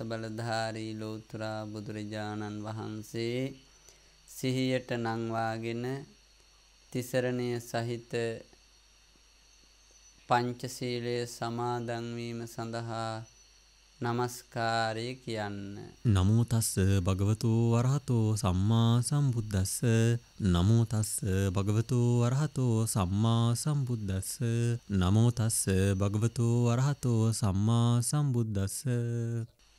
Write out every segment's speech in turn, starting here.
අංගුලිස බලධාරී ලෝතුරා බුදුරජාණන් වහන්සේ සිහියට නංවාගෙන තිසරණය සහිත පංචශීලය සමාදන්වීම සඳහා නමස්කාරය කියන්න. නමුතස්ස භගවතු වරහතෝ සම්මා සම්බුද්දස්ස නමුතස්ස භගවතු වරහතෝ සම්මා සම්බුද්දස්ස නමුතස්ස භගවතු වරහතෝ සම්මා සම්බුද්දස්ස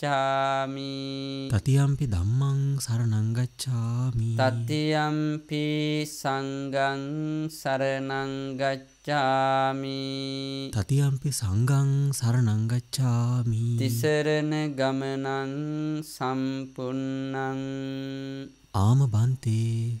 ගච්ඡාමි තතියම්පි ධම්මං සරණං ගච්ඡාමි තතියම්පි සංඝං සරණං ගච්ඡාමි තතියම්පි සංඝං සරණං ගච්ඡාමි තිසරණ ගමනං සම්පුන්නං ආම බන්තේ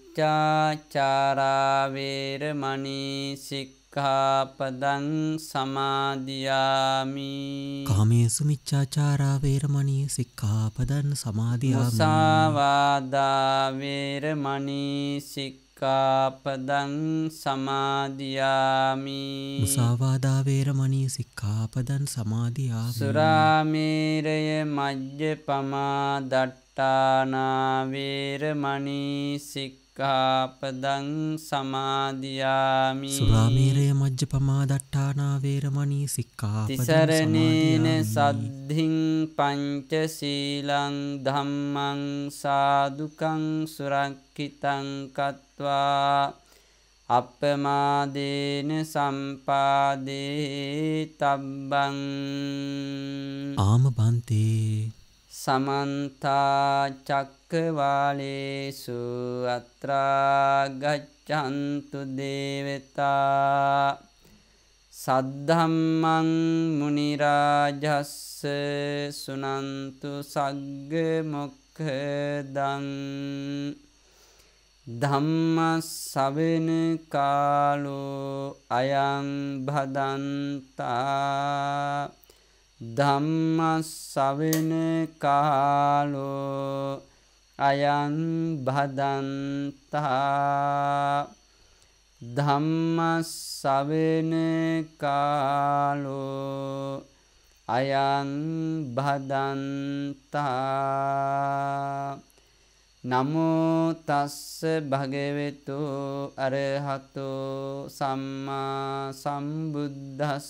මිච්චාචාරාවේරමනී සික්ඛාපදං සමාධයාමි කාමේසු මිච්චාචාරාවේරමනී සික්ඛාපදන් සමාධයාමි සාවාදාවේරමනී සික්ඛාපදං සමාධයාමි සාවාදාවේරමනී සික්ඛාපදන් සමාධයා සුරාමේරය මජ්්‍ය පමාදට්ටානාවේරමනී සික්ඛ සික්කාපදං සමාධයාමි සුරාමීරය මජ්්‍ය පමාදට්ඨානාවේරමනී සික්කා තිසරණේන සද්ධින් පංච සීලං ධම්මං සාදුකං සුරක්කිතං කත්වා අපමාදේන සම්පාදේ තබ්බං ආම බන්තේ සමන්තාචක්කවාලේසු අත්‍රාගච්ඡන්තු දේවතා සද්ධම්මං මුනිරාජස්ස සුනන්තු සග්ග මොක්කදං ධම්ම සවෙන කාලෝ අයං භදන්තා ධම්මස්සවෙන කාලෝ අයං භදන්තා ධම්මස්සවෙන කාලෝ අයං භදන්තා නමෝ තස්ස භගවතු අරහතෝ සම්මා සම්බුද්දස්ස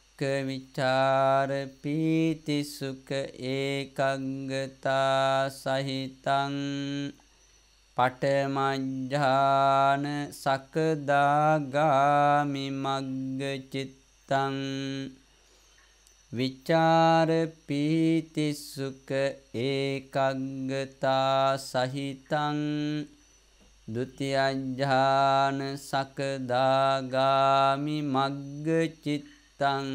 විචාර පීතිසුඛ ඒකංගතා සහිතං පටමජ්ජාන සකදාගාමි මග්ග චිත්තං විචාර පීතිසුඛ ඒකග්ගතා සහිතං ဒုတိ අඥාන සකදාගාමි මග්ග චිත්තං තං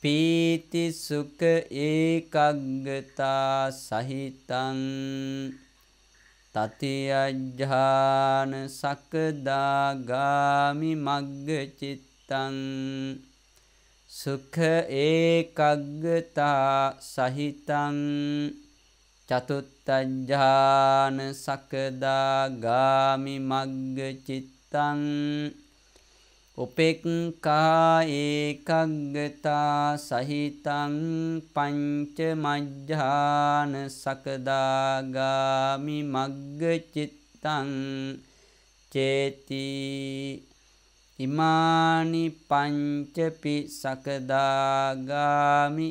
පීති සුඛ ඒකග්ගතා සහිතං තතියජ්ජාන සකදාගාමි මග්ගචිත්තං සුඛ ඒකග්ගතා සහිතං චතුත්තජ්ජාන සකදාගාමි මග්ගචිත්තං උපෙක්ඛා ඒකග්ගතා සහිතං පංච මජ්ජාන සකදාගාමි මග්ගචිත්තං චේති ඉමානි පංචපි සකදාගාමි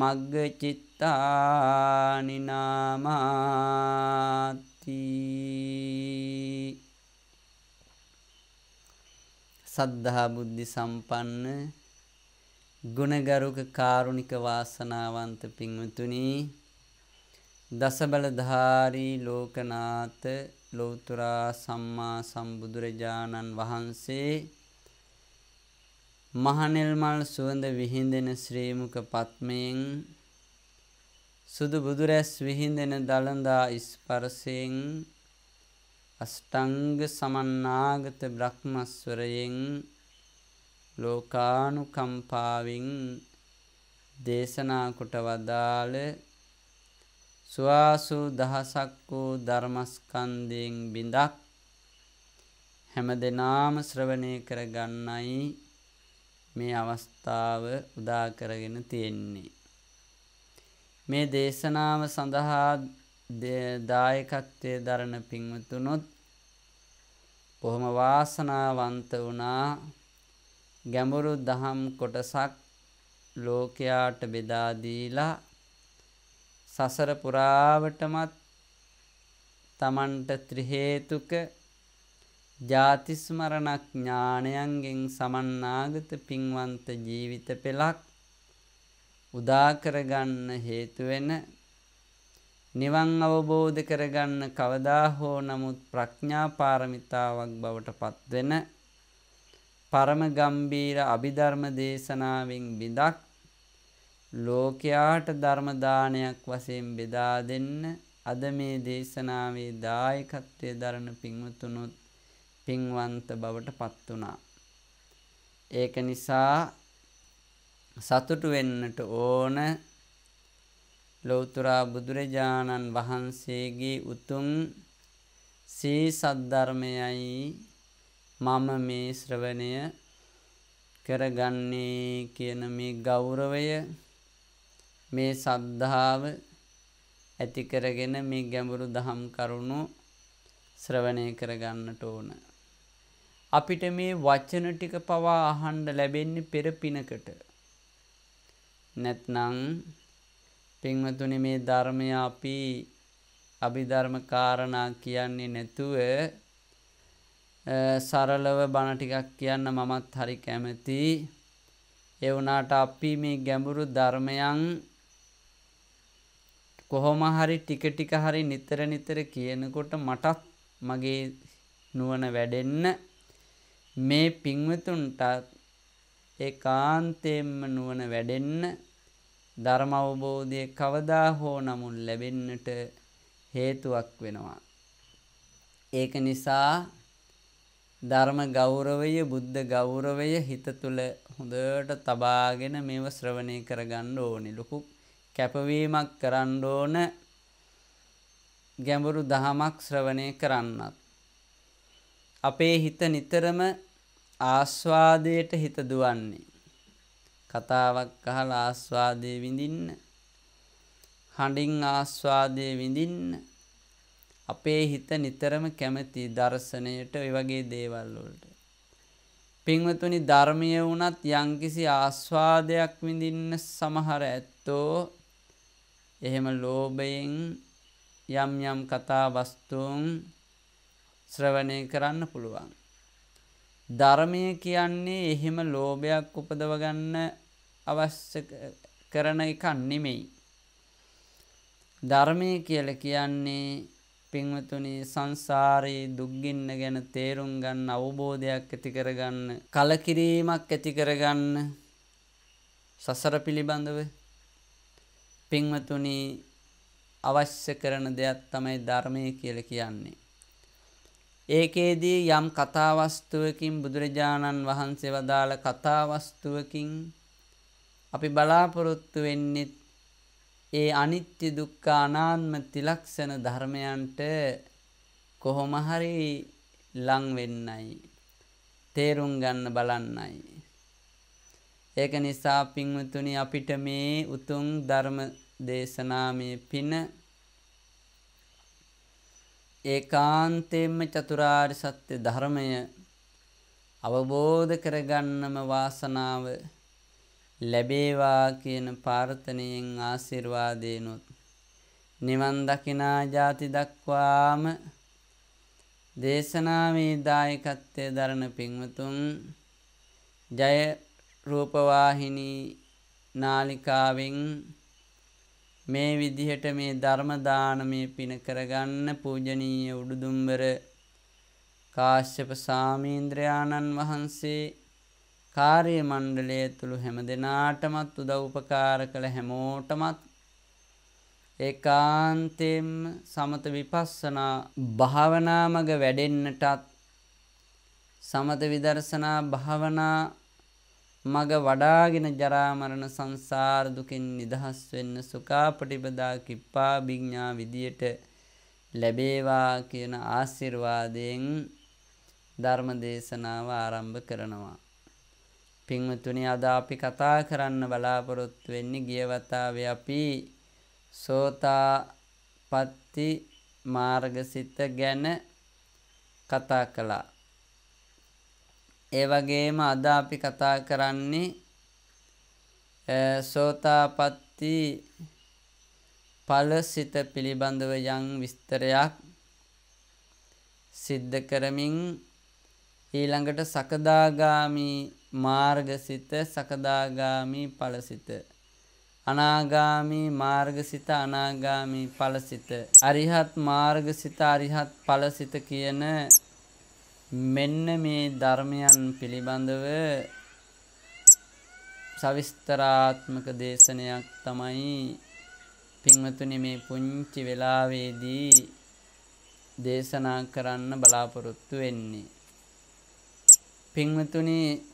මග්ගචිත්තානි නාමාති සද්ධා බුද්ධි සම්පන්න ගුණගරුක කාරුණික වාසනාවන්ත පින්වතුනි දසබලධාරී ලෝකනාත ලෞතර සම්මා සම්බුදුරජාණන් වහන්සේ මහනෙල් මල් සුවඳ විහිඳෙන ශ්‍රී මුක පත්මයෙන් සුදු බුදුරැස් විහිඳෙන දලඳා ස්පර්ශයෙන් අෂ්ටංග සමන්නාගත බ්‍රහ්මස්වරයෙන් ලෝකානුකම්පාවෙන් දේශනා කොට වදාළ සුවාසු දහසක් වූ ධර්මස්කන්ධයෙන් බිඳක් හැම දෙනාම ශ්‍රවණය කරගන්නයි මේ අවස්ථාව උදා කරගෙන තියෙන්නේ. මේ දේශනාව සඳහා දායකත්වය දරණ පින්වතුනොත් බොහොම වාසනාවන්ත වුණා ගැඹුරු දහම් කොටසක් ලෝකයාට බෙදා දීලා සසර පුරාවටමත් තමන්ට ත්‍රි හේතුක ජාති ස්මරණක් ඥානයන්ගෙන් සමන්නාගත පින්වන්ත ජීවිත පෙළක් උදා කරගන්න හේතු වෙන නිවන් අවබෝධ කරගන්න කවදා හෝ නමුත් ප්‍රඥා පාරමිතාවක් බවට පත්වෙන පරම ගම්බීර අභිධර්ම දේශනාවෙන් බිඳක් ලෝකයාට ධර්ම දානයක් වශයෙන් බෙදා දෙන්න අද මේ දේශනාවේ දායකත්වයේ දරන පින්වතුනුත් පින්වන්ත බවට පත් වුණා. ඒක නිසා සතුටු වෙන්නට ඕන ලෞතර බුදුරජාණන් වහන්සේගේ උතුම් සී සද්ධර්මයයි මම මේ ශ්‍රවණය කරගන්නේ කියන මේ ගෞරවය මේ සද්ධාව ඇති කරගෙන මේ ගැඹුරු දහම් කරුණු ශ්‍රවණය කරගන්නට ඕන. අපිට මේ වචන ටික පවා අහන්න ලැබෙන්නේ පෙර පිනකට. නැත්නම් පින්වතුනි මේ ධර්මය අපි අභිධර්ම කාරණා කියන්නේ නැතුව සරලව බණ ටිකක් කියන්න මමත් හරි කැමති. ඒ වුණාට අපි මේ ගැඹුරු ධර්මයන් කොහොම හරි ටික ටික හරි නිතර නිතර කියනකොට මටත් මගේ නුවණ වැඩෙන්න මේ පින්වතුන්ට ඒකාන්තයෙන්ම නුවණ වැඩෙන්න ධර්ම අවබෝධය කවදා හෝ නමුන් ලැබෙන්නට හේතුවක් වෙනවා. ඒක නිසා ධර්ම ගෞරවය බුද්ධ ගෞරවය හිත තුළ හොඳට තබාගෙන මේව ශ්‍රවණය කරගන්න ඕනේ. ලොකු කැපවීමක් කරන්න ඕන ගැඹුරු දහමක් ශ්‍රවණය කරන්නත්. අපේ හිත නිතරම ආස්වාදයට හිත දුවන්නේ. කතාවක් අහලා ආස්වාදයේ විඳින්න. හඬින් ආස්වාදයේ විඳින්න. අපේ හිත නිතරම කැමති දර්ශනයට ඔය වගේ දේවල් වලට. පින්වතුනි ධර්මය වුණත් යම්කිසි ආස්වාදයක් විඳින්න සමහර ඇත්තෝ එහෙම ලෝභයෙන් යම් යම් කතා වස්තුන් ශ්‍රවණය කරන්න පුළුවන්. ධර්මය කියන්නේ එහෙම ලෝභයක් උපදව ගන්න අවශ්‍ය කරන එකක් නෙමෙයි. ධර්මය කියලා කියන්නේ පින්වතුනි සංසාරයේ දුක්ගින්න ගැන තේරුම් ගන්න අවබෝධයක් ඇති කරගන්න කලකිරීමක් ඇති කරගන්න සසර පිළිබඳව පින්වතුනි අවශ්‍ය කරන දෙයක් තමයි ධර්මය කියලා කියන්නේ. ඒකේදී යම් කතාවස්තුවකින් බුදුරජාණන් වහන්සේ වදාළ කතාවස්තුවකින් අපි බලාපොරොත්තු වෙන්නේ ඒ අනිත්‍ය දුක්ඛ අනාත්ම තිලක්ෂණ ධර්මයන්ට කොහොම හරි ලං වෙන්නයි තේරුම් ගන්න බලන්නයි ඒක නිසා පින්වතුනි අපිට මේ උතුම් ධර්ම දේශනාමේ පින ඒකාන්තයෙන්ම චතුරාර්ය සත්‍ය ධර්මය අවබෝධ කරගන්නම වාසනාව ලැබේවා කියන ප්‍රාර්ථනයෙන් ආශිර්වාදේනොත් නිවන් දකිනා ಜಾති දක්වාම දේශනාවේ දායකත්වයේ දරණ පින්වතුන් ජය රූපවාහිනී නාලිකාවෙන් මේ විදිහට මේ ධර්ම දානමය පින කරගන්න පූජනීය උඩුදුම්බර කාශ්‍යප සාමීන්ද්‍රයාණන් වහන්සේ කාර්ය මණ්ඩලය තුළු හැම දෙනාටමත් උදව්පකාර කළ හැමෝටමත් ඒ කාන්තෙම් සමත විපස්සනා භාවනාමග වැඩෙන්න්නටත් සමත විදර්ශනා භාවනා මග වඩාගෙන ජරාමරණ සංසාර දුකින් නිදහස් වෙන්න සුකාපටිපදා කිප්පා භිඥා විදියට ලැබේවා කියන ආශිර්වාදයෙන් ධර්ම දේශනාව ආරම්භ කරනවා. පින්වතුනි අද අපි කතා කරන්න බලාපොරොත්තු වෙන්නේ ගිය වතාවේ අපි සෝතාපට්ටි මාර්ගසිත ගැන කතා කළා. ඒ වගේම අද අපි කතා කරන්නේ සෝතාපට්ටි ඵලසිත පිළිබඳව යම් විස්තරයක් සිද්ධ කරමින් ඊළඟට සකදාගාමී මාර්ගසිත සකදාගාමි ඵලසිත අනාගාමි මාර්ගසිත අනාගාමි ඵලසිත අරිහත් මාර්ගසිත අරිහත් ඵලසිත කියන මෙන්න මේ ධර්මයන් පිළිබඳව සවිස්තරාත්මක දේශනයක් තමයි පින්වතුනි මේ පුංචි වෙලාවේදී දේශනා කරන්න බලාපොරොත්තු වෙන්නේ. පින්වතුනි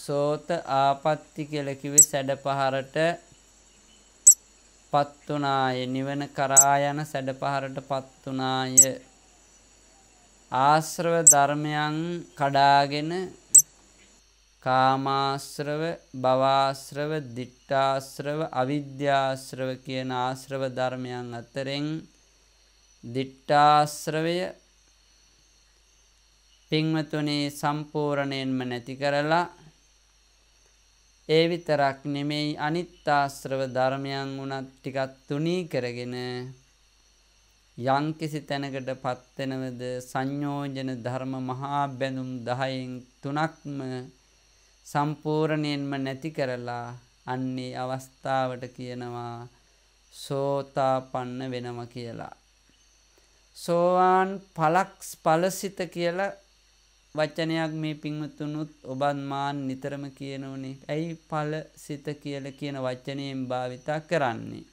සෝත ආපත්‍ති කියලා කිව්වේ සැඩ පහරට පත් උනාය නිවන කරා යන සැඩ පහරට පත් උනාය ආශ්‍රව ධර්මයන් කඩාගෙන කාමාශ්‍රව භවාශ්‍රව දිට්ඨාශ්‍රව අවිද්‍යාශ්‍රව කියන ආශ්‍රව ධර්මයන් අතරෙන් දිට්ඨාශ්‍රවය පින්වතුනේ සම්පූර්ණයෙන්ම නැති කරලා ඒ විතරක් නෙමෙයි අනිත්තාශ්‍රව ධර්මයන් වුණත් ටිකත් තුනී කරගෙන යම්කිසි තැනකට පත්වෙනවද සංයෝජන ධර්ම මහා බැඳුම් 10න් තුනක්ම සම්පූර්ණයෙන්ම නැති කරලා අන්නේ අවස්ථාවට කියනවා සෝතාපන්න වෙනවා කියලා. සෝවාන් පලක්ස් පලසිත කියලා වච්චනයක් මේ පින්වතුනුත් ඔබත් මාන් නිතරම කියනවනේ ඇයි පල සිත කියල කියන වච්චනයෙන් භාවිතා කරන්නේ.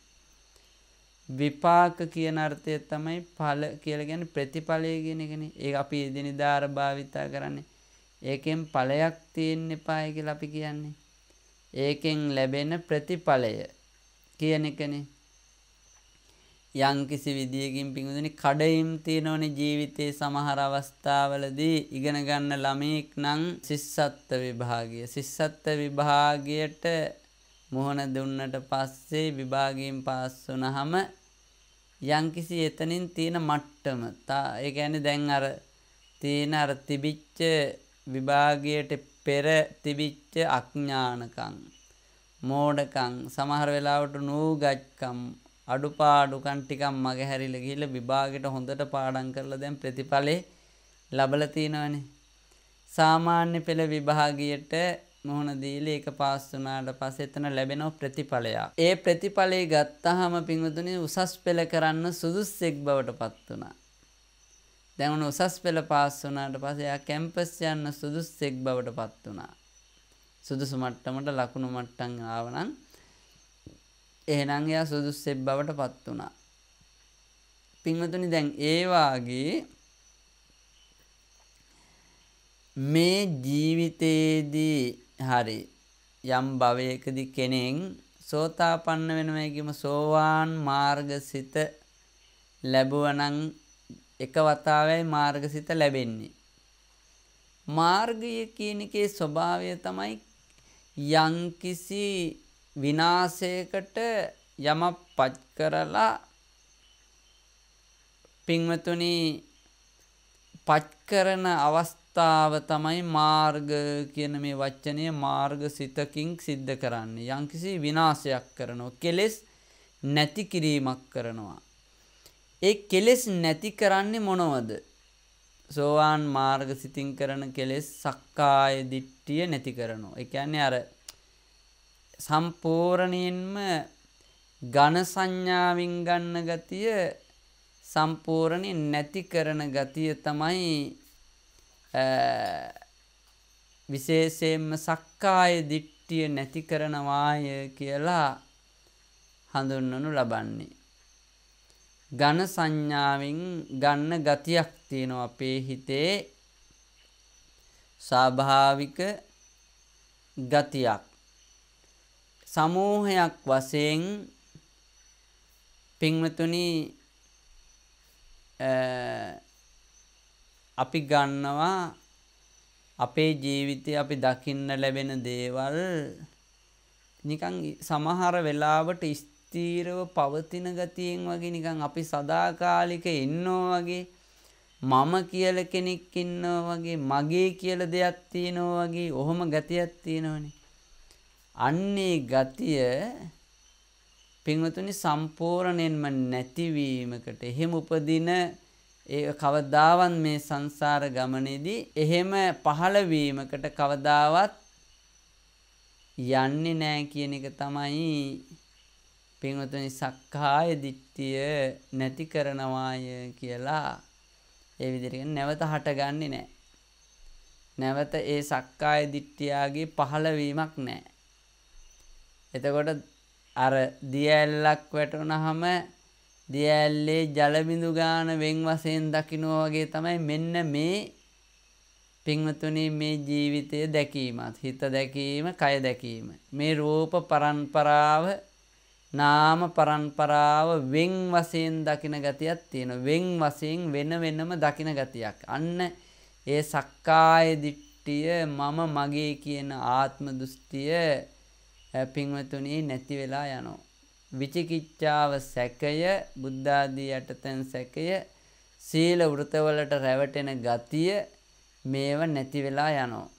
විපාක කියන අර්ථය තමයි පල කියලගැන ප්‍රතිඵලය ගෙනගෙන ඒ අපි එදිනි ධාර භාවිතා කරන්නේ ඒකෙන් පලයක් තියෙන් එපායක ලපි කියන්නේ. ඒකෙන් ලැබෙන ප්‍රතිඵලය කියන එකනේ යම්කිසි විදියකින් පිඟුදුනි කඩයිම් තියෙනෝනේ ජීවිතේ සමහර අවස්ථාවලදී ඉගෙන ගන්න ළමෙක් නම් සිස්සත්ත්ව විභාගය සිස්සත්ත්ව විභාගයට මොහොන දුන්නට පස්සේ විභාගයෙන් පාස් වුණාම යම්කිසි එතනින් තියෙන මට්ටම ඒ කියන්නේ දැන් අර තියෙන අර තිබිච්ච විභාගයට පෙර තිබිච්ච අඥානකම් මෝඩකම් සමහර වෙලාවට නූගත්කම් අඩුපාඩුකම් ටිකක් මගහැරිලා ගිහිල්ලා විභාගෙට හොඳට පාඩම් කරලා දැන් ප්‍රතිඵලෙ ලබලා තිනවනේ. සාමාන්‍ය පෙළ විභාගියට මොහොන දීලා ඒක පාස් වුණාට පස්සේ එතන ලැබෙන ප්‍රතිඵලයක්. ඒ ප්‍රතිඵලය ගත්තාම පින්වතුනි උසස් පෙළ කරන්න සුදුස්සෙක් බවට පත් වුණා. දැන් උන උසස් පෙළ පාස් වුණාට පස්සේ එයා කැම්පස් යන්න සුදුස්සෙක් බවට පත් වුණා. සුදුසු මට්ටමට ලකුණු මට්ටම් ආවනම් එහෙනම් එයා සුදුස්සෙක් බවට පත් වුණා. පින්වතුනි දැන් ඒ වාගේ මේ ජීවිතේදී හරි යම් භවයකදී කෙනෙක් සෝතාපන්න වෙනවා කියම සෝවාන් මාර්ගසිත ලැබුවනම් එක වතාවයි මාර්ගසිත ලැබෙන්නේ. මාර්ගය කියන එකේ ස්වභාවය තමයි යම්කිසි විනාශයකට යමක් පච් කරලා පින්වතුනි පච් කරන අවස්ථාව තමයි මාර්ග කියන මේ වචනය මාර්ග සිතකින් සිද්ධ කරන්නේ. යම්කිසි විනාශයක් කරනවා. කෙලෙස් නැති කිරීමක් කරනවා. ඒ කෙලෙස් නැති කරන්නේ මොනවද? සෝවාන් මාර්ග සිතින් කරන කෙලෙස් සක්කාය දිට්ඨිය නැති කරනවා. ඒ කියන්නේ අර සම්පූර්ණයෙන්ම ඝන සංඥාවෙන් ගන්න ගතිය සම්පූර්ණයෙන් නැති කරන ගතිය තමයි විශේෂයෙන්ම සක්කාය දිට්ඨිය නැති කරනවාය කියලා හඳුන්වනු ලබන්නේ. ඝන සංඥාවෙන් ගන්න ගතියක් තියෙනවා අපේ හිතේ ස්වාභාවික ගතියක්. සමූහයක් වශයෙන් පින්වතුනි අපි ගන්නවා අපේ ජීවිතේ අපි දකින්න ලැබෙන දේවල් නිකන් සමහර වෙලාවට ස්ථීරව පවතින ගතියෙන් වගේ නිකන් අපි සදාකාලික ඉන්නෝ වගේ මම කියලා කෙනෙක් ඉන්නවා වගේ මගේ කියලා දෙයක් තියෙනවා වගේ ඔහොම ගතියක් තියෙනවනේ අන්නේ ගතිය පින්වතුනි සම්පූර්ණයෙන්ම නැතිවීමකට එහෙම උපදින ඒ කවදාවත් මේ සංසාර ගමනේදී එහෙම පහළ වීමකට කවදාවත් යන්නේ නැහැ කියන එක තමයි පින්වතුනි සක්කාය දිට්ඨිය නැති කරනවාය කියලා ඒ විදිහට නැවත හටගන්නේ නැහැ. නැවත ඒ සක්කාය දිට්ඨියාගේ පහළවීමක් නැහැ. එතකොට අර දියඇල්ලක් වැටුණහම දියඇල්ලේ ජලබිඳු ගාන වෙන් වශයෙන් දකිනවා වගේ තමයි මෙන්න මේ පින්වතුනි මේ ජීවිතය දැකීමත් හිත දැකීම කය දැකීම මේ රූප පරම්පරාව නාම පරම්පරාව වෙන් වශයෙන් දකින ගතියක් තියෙන වෙන් වශයෙන් වෙන වෙනම දකින ගතියක් අන්න ඒ සක්කාය දිට්ඨිය මම මගේ කියන ආත්ම දෘෂ්ටිය පින්වතුනි නැති වෙලා යනවා. විචිකිච්ඡාව සැකය බුද්ධාදී යටතෙන් සැකය සීල වෘතවලට රැවටෙන ගතිය මේව නැති වෙලා යනවා.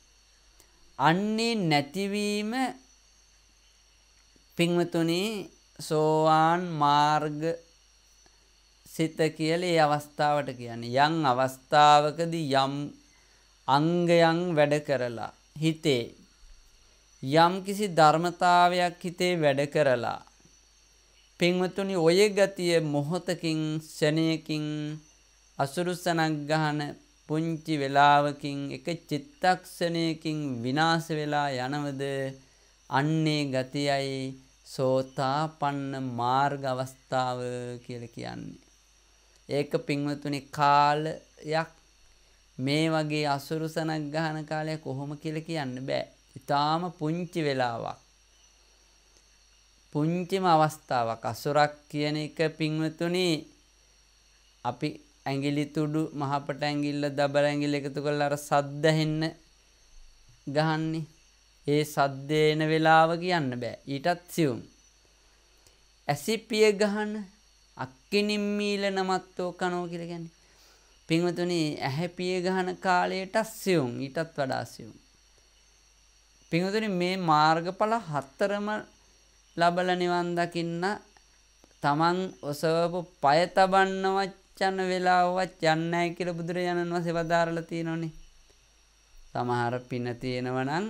අන්නේ නැතිවීම පින්වතුනි සෝවාන් මාර්ග සිත කියලා ඒ අවස්ථාවට කියන්නේ යම් අවස්ථාවකදී යම් අංගයන් වැඩ කරලා හිතේ යම්කිසි ධර්මතාවයක් හිතේ වැඩ කරලා පින්වතුනි ඔය ගතිය මොහොතකින් ෂණයකින් අසුරුසනක් ගහන පුංචි වෙලාවකින් එක චිත්තක්ෂණයකින් විනාශ වෙලා යනවද අන්නේ ගතියයි සෝතාපන්න මාර්ග අවස්ථාව කියලා කියන්නේ. ඒක පින්වතුනි කාලයක් මේ වගේ අසුරුසනක් ගහන කාලයක් කොහොම කියලා කියන්න බෑ. ඉතාම පුංචි වෙලාවක් පුංචිම අවස්ථාවක් අසුරක් කියන එක පින්වතුනි අපි ඇඟිලි තුඩු මහපට ඇඟිල්ල දබර ඇඟිල්ල එකතු කරලා අර සද්ද හෙන්න ගහන්නේ ඒ සද්දේන වේලාව කියන්න බෑ ඊටත් සියුම් ඇසිපිය ගහන අක්කිනිම් මීල නමත්තෝ කනෝ කියලා කියන්නේ පින්වතුනි ඇහැපිය ගහන කාලයට සියුම් ඊටත් වඩා සියුම් පිඟුතුනි මේ මාර්ගඵල හතරම ලබල නිවන් දකින්න තමන් ඔසවපු පය තබන්නවත් යන වෙලාවවත් යන්නේ නැහැ කියලා බුදුරජාණන් වහන්සේ වදාරලා තියෙනෝනේ. සමහර පින තියෙනවා නම්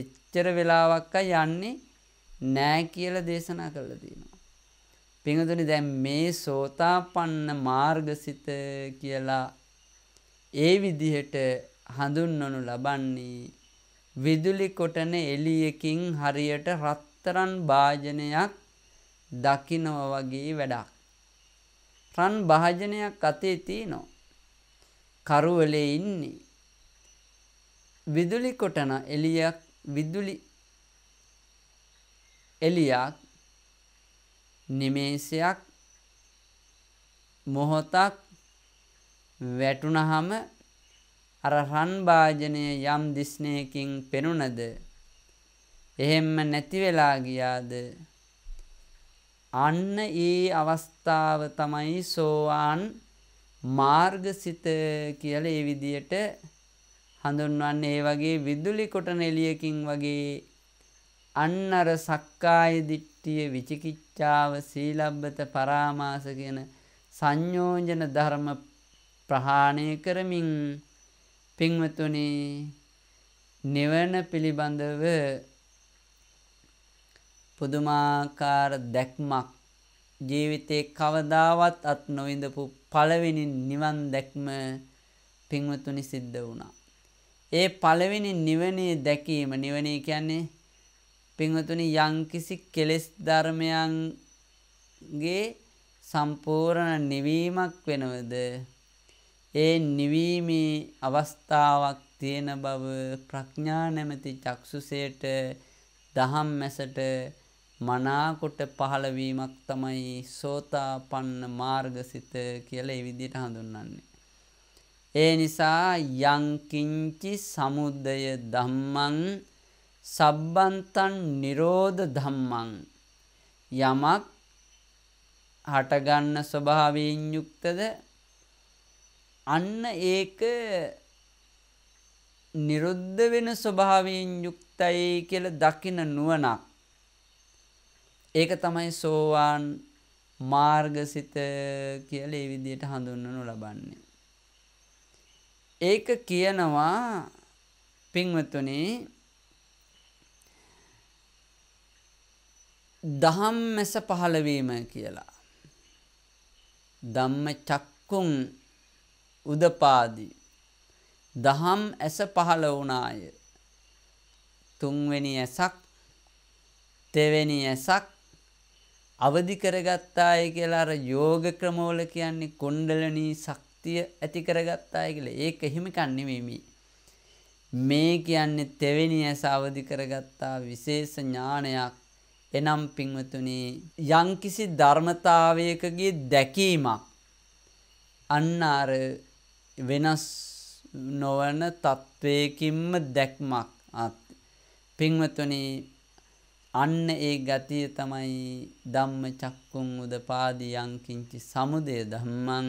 එච්චර වෙලාවක් යන්නේ නැහැ කියලා දේශනා කරලා තියෙනවා. පිඟුතුනි දැන් මේ සෝතාපන්න මාර්ගසිත කියලා ඒ විදිහට හඳුන්වනු ලබන්නේ විදුලි කොටන එළියකින් හරියට රත්තරන් භාජනයක් දකිනව වගේ වැඩක්. රන් භාජනයක් අතේ තියෙනවා. කරුවලේ ඉන්නේ. විදුලි කොටන එළියක් විදුලි එළියක් නිමේෂයක් මොහොතක් වැටුණහම අර රන් භාජනය යම් දිස්නයකින් පෙනුනද එහෙම්ම නැති වෙලා ගියාද අන්න ඒ අවස්ථාව තමයි සෝවාන් මාර්ගසිත කියලා ඒ විදියට හඳුන්වන්නේ ඒ වගේ විදුලි කොටන එළියකින් වගේ අන්න අර සක්කාය දිට්ඨිය විචිකිච්ඡාව සීලබ්බත පරාමාස කියන සංයෝජන ධර්ම ප්‍රහාණය කරමින් පින්වතුනේ නිවන පිළිබඳව පුදුමාකාර දැක්මක් ජීවිතේ කවදාවත් අත් නොවිඳපු පළවෙනි නිවන් දැක්ම පින්වතුනි සිද්ධ වුණා. ඒ පළවෙනි නිවනේ දැකීම නිවනේ කියන්නේ පින්වතුනි යම්කිසි කෙලෙස් ධර්මයන්ගේ සම්පූර්ණ නිවීමක් වෙනවද ඒ නිවීමේ අවස්ථාවක් තියෙන බව ප්‍රඥා නැමැති චක්සුසේට දහම් මැසට මනාකොට පහළවීමක් තමයි සෝතාපන්න මාර්ගසිත කියලා ඒ විදිහට හඳුන්වන්නේ. ඒ නිසා යංකින්චි සමුදය ධම්මං සබ්බන්තන් නිරෝධ ධම්මං යමක් හටගන්න ස්වභාවයෙන් යුක්තද අන්න ඒක නිරුද්ධ වෙන ස්වභාවයෙන් යුක්තයි කියලා දකින නුවණක්. ඒක තමයි සෝවාන් මාර්ගසිත කියලා මේ විදිහට හඳුන්වනු ලබන්නේ. ඒක කියනවා පින්වතුනි දහම් මැස පහළ වීම කියලා. ධම්ම චක්කුම් උදපාදි දහම් ඇස පහළ වුණාය තුන්වෙනි ඇසක් තෙවෙනි ඇසක් අවදි කරගත්තාය කියලා අර යෝග ක්‍රමවල කියන්නේ කුණ්ඩලනී ශක්තිය ඇති කරගත්තාය කියලා. ඒක එහෙම එකක් නෙමෙයි මේ. මේ කියන්නේ තෙවෙනි ඇස අවදි කරගත්තා විශේෂ ඥානයක්. එනම් පින්වතුනි යම්කිසි ධර්මතාවයකගේ දැකීමක් අන්න අර වෙනස් නොවන තත්ත්වයකින්ම දැක්මක් පින්වත්වන අන්න ඒ ගතිය තමයි ධම්ම චක්කුම් උදපාදී යංකින්චි සමුදය ධම්මං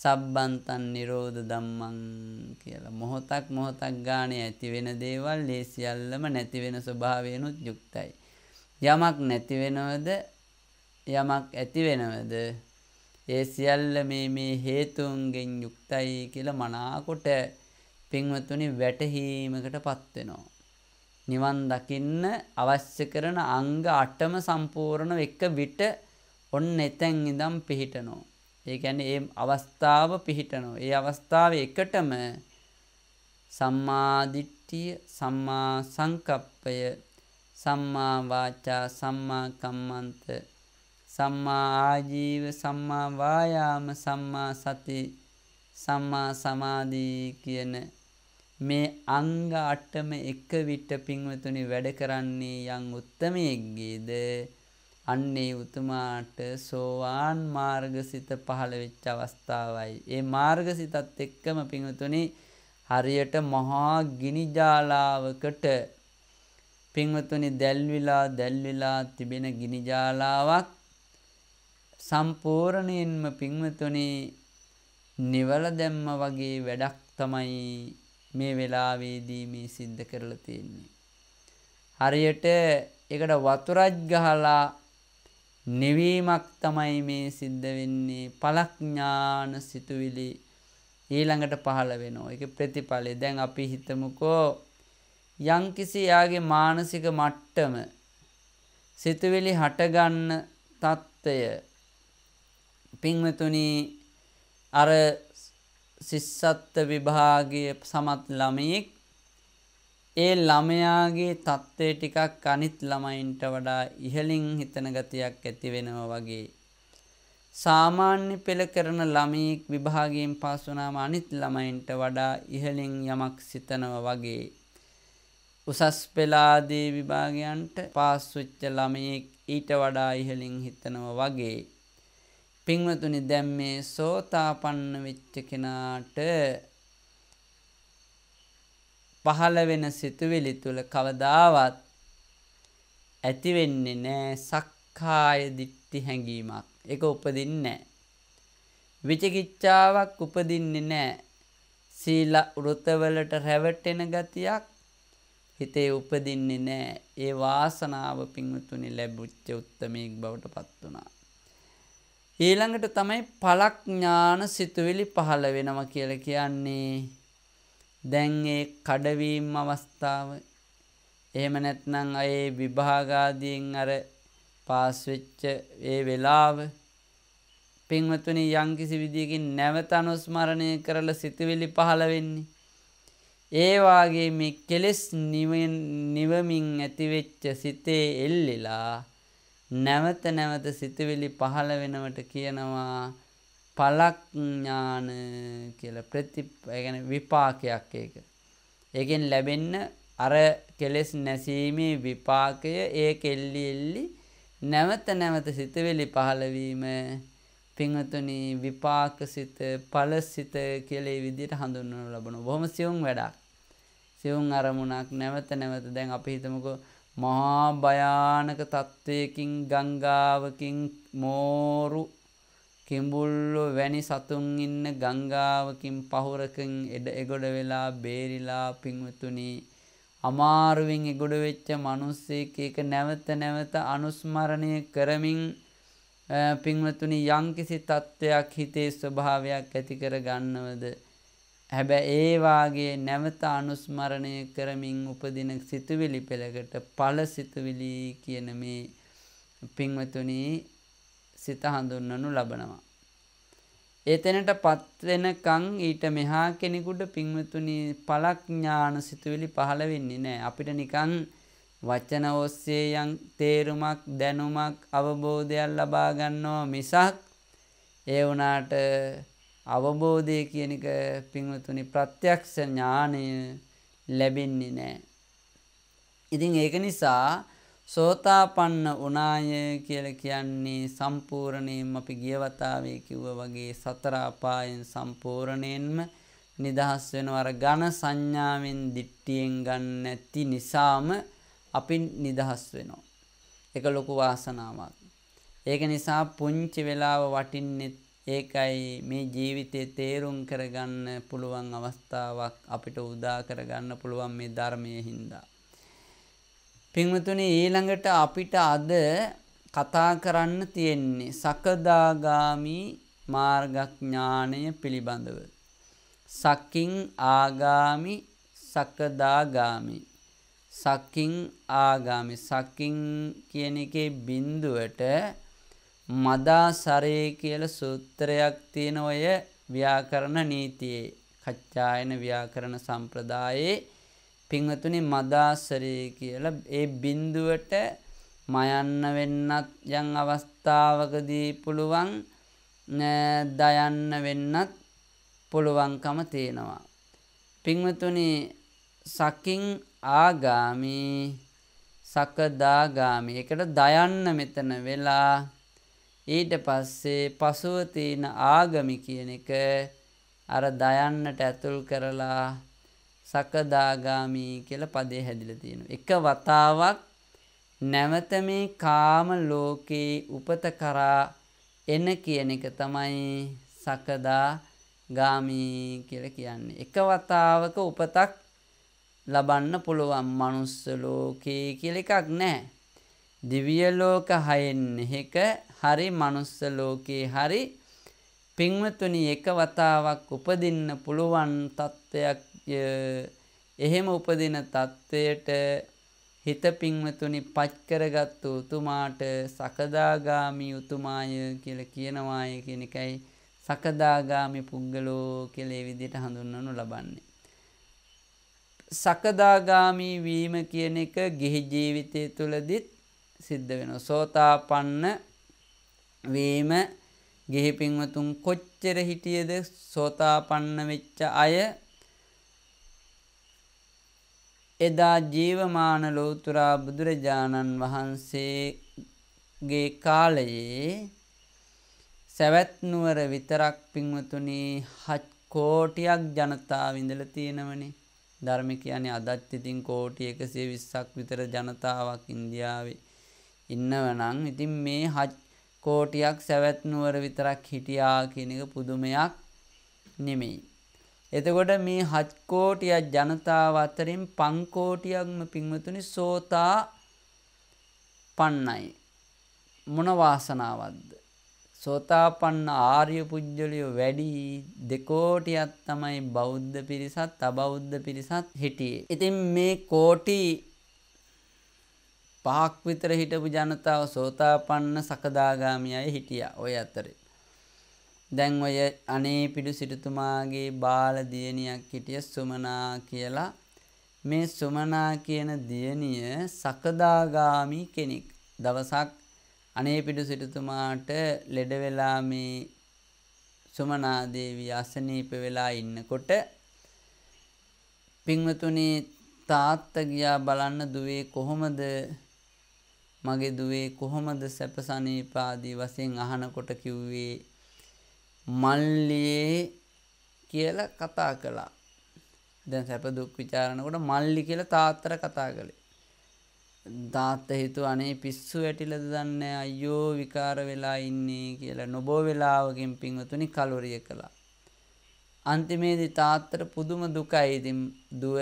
සබ්බන්තන් නිරෝධ ධම්මං කියලා මොහොතක් මොහොතක් ගානේ ඇති වෙන දේවල් ඒ සියල්ලම නැති වෙන ස්වභාවයනුත් යුක්තයි යමක් නැති වෙනවද යමක් ඇති වෙනවද ඒ සියල්ල මේ මේ හේතුන්ගෙන් යුක්තයි කියලා මනාකොට පින්වතුනි වැටහීමකට පත් වෙනවා. නිවන් දකින්න අවශ්‍ය කරන අංග 8ම සම්පූර්ණ එක විට ඔන්න එතෙන් ඉඳන් පිහිටනවා. ඒ කියන්නේ මේ අවස්ථාව පිහිටනවා. ඒ අවස්ථාවේ එකටම සම්මා දිට්ඨිය, සම්මා සංකප්පය, සම්මා වාචා, සම්මා කම්මන්ත සම්මා ආජීව සම්මා වායාම සම්මා සති සම්මා සමාධී කියන මේ අංග අටම එක විට පින්වතුනි වැඩ කරන්නේ යම් උත්තමයේගේද අන්නේ උතුමාට සෝවාන් මාර්ගසිත පහළ වෙච්ච අවස්ථාවයි. ඒ මාර්ගසිතත් එක්කම පින්වතුනි හරියට මහා ගිනි ජාලාවකට පින්වතුනි දැල්විලා දැල්විලා තිබෙන ගිනි ජාලාවක් සම්පූර්ණයෙන්ම පින්වතුනේ නිවල දැම්ම වගේ වැඩක් තමයි මේ වෙලාවේදී මේ සිද්ධ කරලා තියෙන්නේ. හරියට ඒකට වතුරක් ගහලා නිවීමක් තමයි මේ සිද්ධ වෙන්නේ. පලඥාන සිතුවිලි ඊළඟට පහළ වෙනවා. ඒක ප්‍රතිඵලය. දැන් අපි හිතමුකෝ යම්කිසි යාගේ මානසික මට්ටම සිතුවිලි හටගන්න තත්ත්වය පින්වතුනි අර සිස්සත්ත විභාගයේ සමත් ළමයෙක් ඒ ළමයාගේ தත්ත්වය ටිකක් අනිත් ළමයින්ට වඩා ඉහළින් හිතන ගතියක් ඇති වෙනවා වගේ සාමාන්‍ය පෙළ කරන ළමයෙක් විභාගයෙන් පාස් වුණාම අනිත් ළමයින්ට වඩා ඉහළින් යමක් සිතනවා වගේ උසස් පෙළ ආදී විභාගයන්ට පාස් වෙච්ච ළමයෙක් ඊට වඩා ඉහළින් හිතනවා වගේ පින්වතුනි දැන් මේ සෝතාපන්න වෙච්ච කෙනාට පහළ වෙන සිතුවිලි තුල කවදාවත් ඇති වෙන්නේ නැහැ සක්කාය දිට්ඨි හැඟීමක්. ඒක උපදින්නේ නැහැ. විචිකිච්ඡාවක් උපදින්නේ නැහැ. සීල වෘතවලට රැවටෙන ගතියක් හිතේ උපදින්නේ නැහැ. ඒ වාසනාව පින්වතුනි ලැබුච්ච උත්මේක් බවට පත් වුණා. ඊළඟට තමයි පලක්ඥාන සිතුවිලි පහළ වෙනව කියල කියන්නේ. දැන් ඒ කඩවීම් අවස්ථාව එහෙම නැත්නම් අයේ විභාගාදීන් අර පාස් වෙච්ච ඒ වෙලාව පින්වත්නි යම්කිසි විදියකින් නැවත අනුස්මරණය කරලා සිතුවිලි පහළ වෙන්නේ ඒ වාගේ මේ කෙලෙස් නිවමින් ඇතිවෙච්ච සිතේ එල්ලිලා නැවත නැවත සිතුවිලි පහළ වෙනවට කියනවා පලක්ඥාන කියල ප්‍රතිගැන විපාකයක් ඒක. ඒකෙන් ලැබෙන්න අර කෙලෙස් නැසීමේ විපාකය ඒ කෙල්ලි එල්ලි නැවත නැවත සිතවෙලි පහළවීම පිංහතුනි විපාක සිත පලසිත කෙලේ විදිට හඳුන්නු ලබනු බොහොම සියුම් වැඩක්. සියුම් අරමුණක් නැවත නැවත දැන් අපිහිතමකෝ මහා භයානක තත්ත්වයකින් ගංගාවකින් මෝරු කිඹුල්ලු වැනි සතුන් ඉන්න ගංගාවකින් පහුරකින් එඩ එගොඩ වෙලා බේරිලා පින්වතුනි අමාරුවෙන් එගොඩ වෙච්ච මිනිස්සෙක් ඒක නැවත නැවත අනුස්මරණය කරමින් පින්වතුනි යම්කිසි තත්ත්වයක් හිතේ ස්වභාවයක් ඇති කර ගන්නවද හැබැයි ඒ වාගේ නැවත අනුස්මරණය කරමින් උපදින සිතුවිලි පෙළකට ඵල සිතුවිලි කියන මේ පින්වතුනි සිත හඳුන්වනු ලබනවා. එතැනට පත් වෙනකන් ඊට මෙහා කෙනෙකුට පින්වතුනි පලඥාන සිතුවිලි පහළ වෙන්නේ නැහැ. අපිට නිකන් වචන ඔස්සේ යම් තේරුමක් දැනුමක් අවබෝධයක් ලබා ගන්නවා මිසක් ඒ වුණාට අවබෝධය කියන එක පින්වතුනි ප්‍රත්‍යක්ෂ ඥානය ලැබෙන්නේ නැහැ. ඉතින් ඒක නිසා සෝතාපන්න උනාය කියලා කියන්නේ සම්පූර්ණයෙන්ම අපි ගිය වතාවේ කිව්වා වගේ සතර අපායන් සම්පූර්ණයෙන්ම නිදහස් වෙනවා අර ඝන සංඥාවෙන් දිට්ටියෙන් ගන්න නැති නිසාම අපි නිදහස් වෙනවා. ඒක ලොකු වාසනාවක්. ඒක නිසා පුංචි වෙලාව වටින්නෙත් ඒකයි මේ ජීවිතේ තේරුම් කරගන්න පුළුවන් අවස්ථාවක් අපිට උදා කරගන්න පුළුවන් මේ ධර්මයේ හින්දා. පින්වතුනි ඊළඟට අපිට අද කතා කරන්න තියෙන්නේ සකදාගාමි මාර්ගඥාණය පිළිබඳව. සකින් ආගාමි සකදාගාමි සකින් ආගාමි සකින් කියන එකේ බිඳුවට මදාසරේ කියලා සූත්‍රයක් තියෙන ඔය ව්‍යාකරණ නීතියේ කච්චායන ව්‍යාකරණ සම්ප්‍රදායේ පින්වතුනි මදාසරේ කියලා ඒ බිඳුවට මයන්න වෙන්නත් යම් අවස්ථාවකදී පුළුවන් දයන්න වෙන්නත් පුළුවන්කම තියෙනවා. පින්වතුනි සකින් ආගාමි සකදාගාමි එකට දයන්න මෙතන වෙලා ඊට පස්සේ පසුව තියෙන ආගමි කියන එක අර දයන්නට ඇතුල් කරලා සකදාගාමි කියලා පදේ හැදිලා තියෙනවා. එක වතාවක් නැවත මේ කාම ලෝකේ උපත කරා එන කියන එක තමයි සකදාගාමි කියලා කියන්නේ. එක වතාවක උපතක් ලබන්න පුළුවන් මනුස්ස ලෝකේ කියලා එකක් නැහැ. දිව්‍ය ලෝක හයෙන් එක හරි මනුස්ස ලෝකේ හරි පින්වතුනි එක වතාවක් උපදින්න පුළුවන් තත්වයක් එහෙම උපදින තත්වයට හිත පින්වතුනි පච් කරගත්තු උතුමාට සකදාගාමි උතුමාය කියලා කියනවාය කියන එකයි සකදාගාමි පුද්ගලෝ කියලා ඒ විදිහට හඳුන්වනු ලබන්නේ. සකදාගාමි වීම කියන එක ගිහි ජීවිතය තුළදිත් සිද්ධ වෙනවා. සෝතාපන්න වීම ගිහි පින්වතුන් කොච්චර හිටියද සෝතාපන්න වෙච්ච අය එදා ජීවමාන ලෝතුරා බුදුරජාණන් වහන්සේගේ කාලයේ සැවැත් නුවර විතරක් පින්වතුනි හත් කෝටියක් ජනතාව ඉඳලා තියෙනවනේ ධර්ම කියන්නේ අදත් ඉතින් කෝටි 120ක් විතර ජනතාවක් ඉන්දියාවේ ඉන්නවනම් ඉතින් මේ හජ් කෝටියක් සැවැත් නුවර විතරක් හිටියා කියන එක පුදුමයක් නෙමෙයි. එතකොට මේ හජ් කෝටියක් ජනතාව අතරින් පන් කෝටියක්ම පින්වතුනි සෝතා පන්නයි. මොන වාසනාවක්ද? සෝතාපන්න ආර්ය පුජ්‍යලිය වැඩි දෙකෝටියක් තමයි බෞද්ධ පිරිසත් අබෞද්ධ පිරිසත් හිටියේ. ඉතින් මේ කෝටි පහක් විතර හිටපු ජනතාව සෝතාපන්න සකදාගාමි අය හිටියා ඔය අතරේ. දැන් ඔය අනේ පිඩු සිටුතුමාගේ බාල දියණියක් හිටිය සුමනා කියලා මේ සුමනා කියන දියණිය සකදාගාමි කෙනෙක්. දවසක් අනේ පිඩු සිටුතුමාට ලෙඩ වෙලා මේ සුමනා දේවිය අසනීප වෙලා ඉන්නකොට පින්වතුනි තාත්තා ගියා බලන්න දුවේ කොහොමද මගේ දුවේ කොහොමද සැපසනීපාදී වශයෙන් අහනකොට කිව්වේ මල්ලියේ කියලා කතා කළා. දැන් සැප දුක් ਵਿਚාරනකොට මල්ලි කියලා තාත්තට කතා කළේ. තාත්ත හිතුව අනේ පිස්සු වැටිලද දන්නේ අයියෝ විකාර වෙලා ඉන්නේ කියලා නොබෝ වෙලාවකින් පින්වතුනි කලොරිය කළා. අන්තිමේදී තාත්තට පුදුම දුකයි. ඉතින් දුව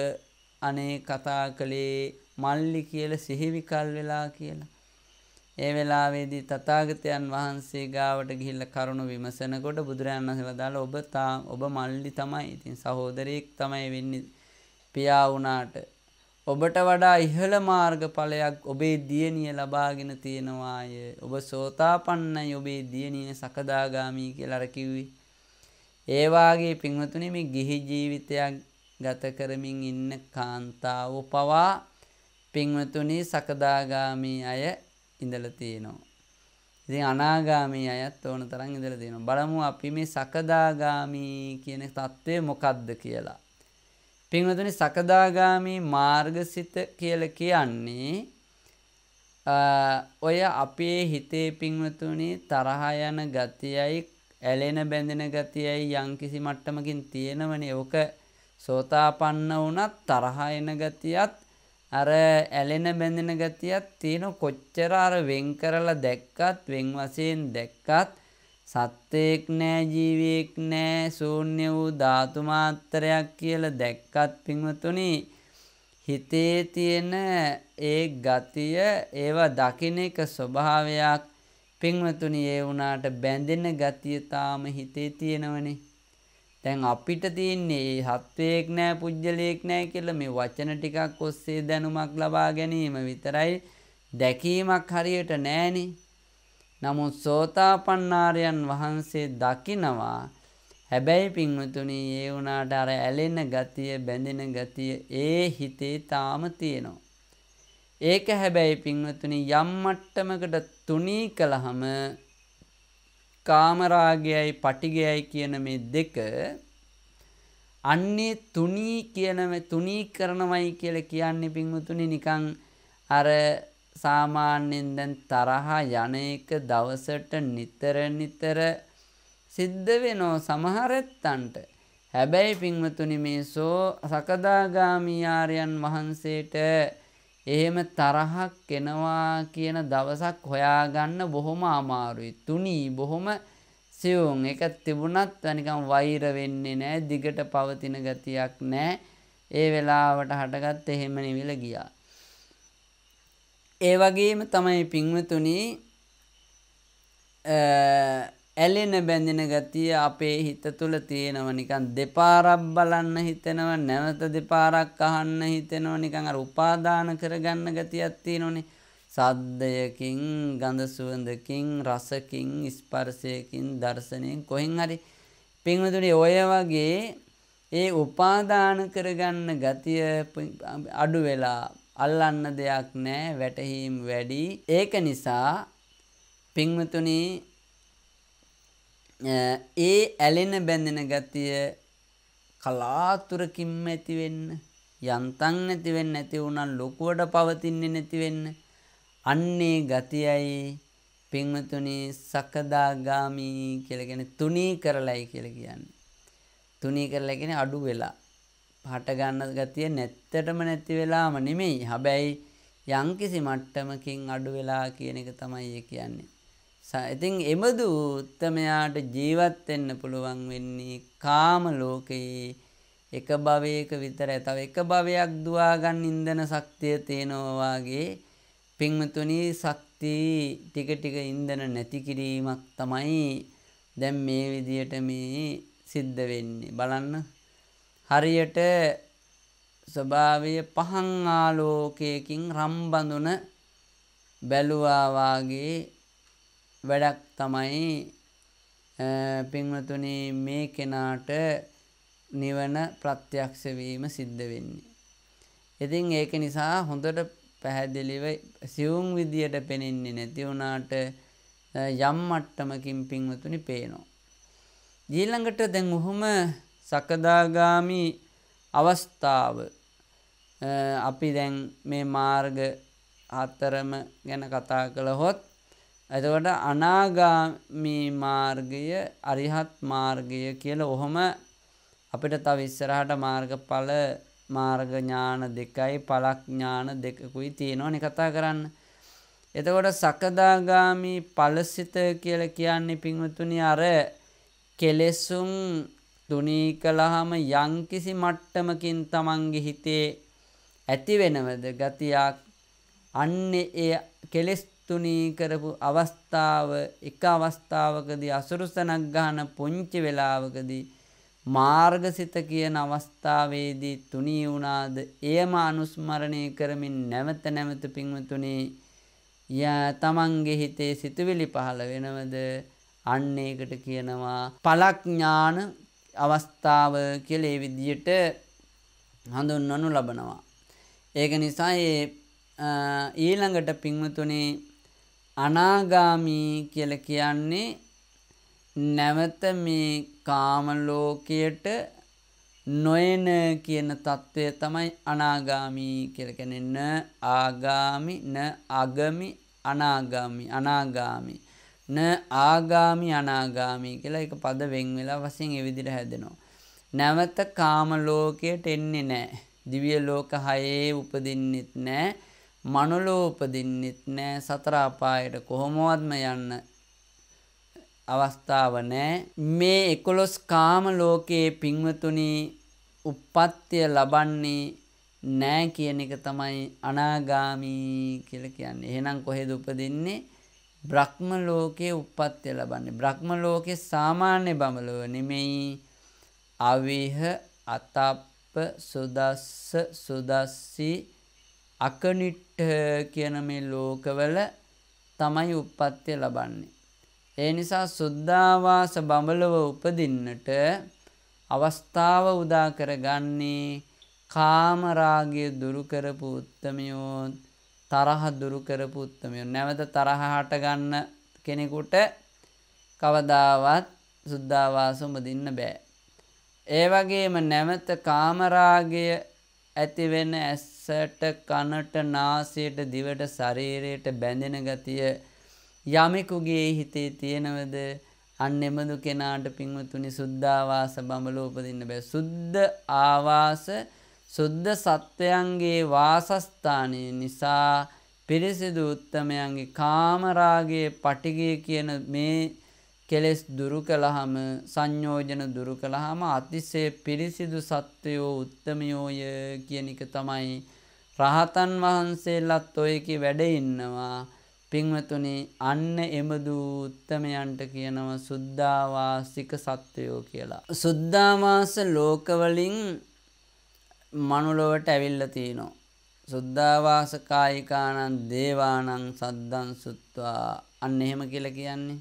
අනේ කතා කළේ මල්ලි කියලා සිහිවිකල් වෙලා කියලා. ඒ වෙලාවේදී තථාගතයන් වහන්සේ ගාවට ගිහිල්ලා කරුණ විමසනකොට බුදුරයන් වහන්සේ වදාළ ඔබ තා ඔබ මල්ලි තමයි. ඉතින් සහෝදරයෙක් තමයි වෙන්නේ පියා වුණාට. ඔබට වඩා ඉහළ මාර්ගඵලයක් ඔබේ දියණිය ලබාගෙන තියෙනවාය. ඔබ සෝතාපන්නයි ඔබේ දියණිය සකදාගාමි කියලා අර කිව්වේ. ඒ වාගේ පින්වතුනි මේ ගිහි ජීවිතයක් ගත කරමින් ඉන්න කාන්තාවෝ පවා පින්වතුනි සකදාගාමි අය ඉඳලා තියෙනවා. ඉතින් අනාගාමී අයත් ඕන තරම් ඉඳලා තියෙනවා. බලමු අපි මේ සකදාගාමී කියන தત્ත්වය මොකද්ද කියලා. පින්වතුනි සකදාගාමී මාර්ගසිත කියලා කියන්නේ ඔය අපේ හිතේ පින්වතුනි තරහ යන ගතියයි ඇලෙන බැඳෙන ගතියයි යම්කිසි මට්ටමකින් තියෙනවනේ. ඔක සෝතාපන්න වුණත් තරහ එන ගතියත් අර ඇලෙන බැඳෙන ගතියක් තියෙන කොච්චර අර වෙන් කරලා දැක්කත් වෙන් වශයෙන් දැක්කත් සත්වයක් නෑ ජීවියෙක් නෑ ශූන්‍ය වූ ධාතු මාත්‍රයක් කියලා දැක්කත් පින්වතුනි හිතේ තියෙන ඒ ගතිය ඒව දකින එක ස්වභාවයක් පින්වතුනි ඒ වුණාට බැඳෙන ගතිය තාම හිතේ තියෙනවනේ දැන් අපිට තියෙන්නේ හත්වේක් නෑ පුජ්‍යලයක් නෑ කියලා මේ වචන ටිකක් ඔස්සේ දැනුමක් ලබා ගැනීම විතරයි දැකීමක් හරියට නෑනේ. නමුත් සෝතාපන්නාරයන් වහන්සේ දකිනවා හැබැයි පින්වතුනි ඒ වුණාට අර ඇලෙන ගතිය බැඳෙන ගතිය ඒ හිතේ තාම තියෙනවා. ඒක හැබැයි පින්වතුනි යම් මට්ටමකට තුනී කළහම කාමරාගයයි පටිගයයි කියන මේ දෙක අන්නේ තුනී කියනම තුනී කරනවයි කියලා කියන්නේ පින්වතුනි නිකන් අර සාමාන්‍යයෙන් දැන් තරහ යන එක දවසට නිතර නිතර සිද්ධ වෙනෝ සමහරෙත්තන්ට හැබැයි පින්වතුනි මේ සෝ සකදාගාමී ආර්යයන් වහන්සේට එහෙම තරහක් එනවා කියන දවසක් හොයාගන්න බොහොම අමාරුයි. තුනී බොහොම සියුම්. ඒක තිබුණත් නිකන් වෛර වෙන්නේ නැහැ. දිගට පවතින ගතියක් නැහැ. ඒ වෙලාවට හටගත් එහෙම නිවිල ගියා. ඒ වගේම තමයි පින්වතුනි ඇලෙන බැඳෙන ගතිය අපේ හිත තුළ තියෙනව නිකන් දෙපාරක් බලන්න හිතෙනව නැවත දෙපාරක් අහන්න හිතෙනව නිකන් අර උපාදාන කරගන්න ගතියක් තියෙනවනේ සද්දයකින් ගඳ සුවඳකින් රසකින් ස්පර්ශයකින් දර්ශනයෙන් කොහෙන් හරි පින්වතුනි ඔය වගේ ඒ උපාදාන කරගන්න ගතිය අඩු වෙලා අල්ලන්න දෙයක් නැහැ වැටහීම් වැඩි ඒක නිසා පින්වතුනි ඒ ඇලෙන බැඳෙන ගතිය කලාතුරකින්ම ඇතිවෙන්න යන්තම් නැතිවෙන්න නැති වුණා ලොකුවට පවතින්නේ නැතිවෙන්න අන්නේ ගතියයි පින්වතුනි සකදාගාමි කියලා කියන්නේ තුනී කරලයි කියලා කියන්නේ තුනී කරලා කියන්නේ අඩු වෙලා හට ගන්න ගතිය නැත්තටම නැති වෙලාම නෙමෙයි හැබැයි යම්කිසි මට්ටමකින් අඩු වෙලා කියන එක තමයි ඒ කියන්නේ ඉතින් එබඳු උත්තමයාට ජීවත් වෙන්න පුළුවන් වෙන්නේ කාම ලෝකයේ එක භවයක විතරයි. තව එක භවයක් දුවා ගන්න ඉන්දන ශක්තිය තේනවා වාගේ පින්මතුනි ශක්ති ටික ටික ඉන්දන නැති කිරීමක් තමයි දැන් මේ විදියට මේ සිද්ධ වෙන්නේ. බලන්න හරියට ස්වභාවය පහන් ආලෝකයකින් රම්බඳුන බැලුවා වාගේ වැඩක් තමයි පින්වතුනි මේ කෙනාට නිවන ප්‍රත්‍යක්ෂ වීම සිද්ධ වෙන්නේ. ඉතින් ඒක නිසා හොඳට පැහැදිලිව සියුම් විදියට පෙනෙන්නේ නැති වුණාට යම් මට්ටමකින් පින්වතුනි පේනවා. ඊළඟට දැන් ඔහොම සකදාගාමි අවස්ථාව අපි දැන් මේ මාර්ග හතරම ගැන කතා කළහොත් එතකොට අනාගාමී මාර්ගය අරිහත් මාර්ගය කියලා ඔහොම අපිට තව ඉස්සරහට මාර්ගඵල මාර්ග ඥාන දෙකයි පලක් ඥාන දෙකකුයි තියෙනවනේ කතා කරන්න. එතකොට සකදාගාමි ඵලසිත කියලා කියන්නේ පින්වතුනි අර කෙලෙසුම් තුනී කළාම යම්කිසි මට්ටමකින් Tamange හිතේ ඇති වෙනවද ගතියක් අන්නේ ඒ කෙලෙස් තුනී කරපු අවස්ථාව එක අවස්ථාවකදී අසුරුසනක් ගන්න පුංචි වෙලාවකදී මාර්ගසිත කියන අවස්ථාවේදී තුනී වුණාද එයම අනුස්මරණය කරමින් නැවත නැවත පින්වතුනි යා තමන්ගේ හිතේ සිතුවිලි පහළ වෙනවද අන්න ඒකට කියනවා පලඥාන අවස්ථාව කියලා ඒ විදියට හඳුන්වනු ලබනවා ඒක නිසා ඒ ඊළඟට පින්වතුනේ අනාගාමී කියලා කියන්නේ නැවත මේ කාම ලෝකයට නොයන කියන తත්වය තමයි අනාගාමී කියලා කියන්නේ න ආගාමි න අගමි අනාගාමි අනාගාමි න ආගාමි අනාගාමි කියලා එක පද වෙන් වෙලා වශයෙන් ඒ විදිහට හැදෙනවා. නැවත කාම ලෝකයට එන්නේ නැහැ. දිව්‍ය ලෝක හයේ උපදින්නෙත් නැහැ. මනුලෝපදින්නෙත් නෑ සතර අපායට කොහොමවත්ම යන්න අවස්ථාව නෑ මේ 11 කාම ලෝකයේ පින්වතුනි උප්පත්තිය ලබන්නේ නෑ කියන එක තමයි අනාගාමි කියලා කියන්නේ. එහෙනම් කොහෙද උපදින්නේ? බ්‍රහ්ම ලෝකයේ උප්පත්තිය ලබන්නේ. බ්‍රහ්ම ලෝකේ සාමාන්‍ය බඹලව නෙමෙයි අවිහ අතප්ප සුදස්ස සුදස්සි අකනිට කියන මේ ලෝකවල තමයි උප්පත්තිය ලබන්නේ. ඒ නිසා සුද්ධාවාස බඹලව උපදින්නට අවස්ථාව උදා කරගන්නේ කාමරාගය දුරු කරපු උත්තමයෝ තරහ දුරු කරපු උත්තමයෝ නැවත තරහ හට ගන්න කෙනෙකුට කවදාවත් සුද්ධාවාස උපදින්න බෑ. ඒ වගේම නැවත කාමරාගය ඇති වෙන ඇස් ඇසට කනට නාසයට දිවට ශරීරයට බැඳෙන ගතිය යමෙකුගේ හිතේ තියෙනවද අන්න එමදු කෙනාට පින්වතුනි සුද්ධාවාස බඹලෝ උපදින්න බෑ සුද්ධ ආවාස සුද්ධ සත්වයන්ගේ වාසස්ථානය නිසා පිරිසිදු උත්තමයන්ගේ කාමරාගේ පටිගය කියන මේ කෙලෙස් දුරු කළහම සංයෝජන දුරු කළහම අතිසේ පිරිසිදු සත්වයෝ උත්තමයෝය කියන එක තමයි රහතන් වහන්සේලාත් ඔයකි වැඩ ඉන්නවා. පින්වතුනි අන්න එබඳු උත්තමයන්ට කියනව සුද්ධාවාසික සත්වයෝ කියලා. සුද්ධාවාස ලෝකවලින් මනුලොවට ඇවිල්ල තියනවා. සුද්ධාවාස කායිකානන් දේවානං සද්දන් සුත්වා අන්න එහෙම කියල කියන්නේ.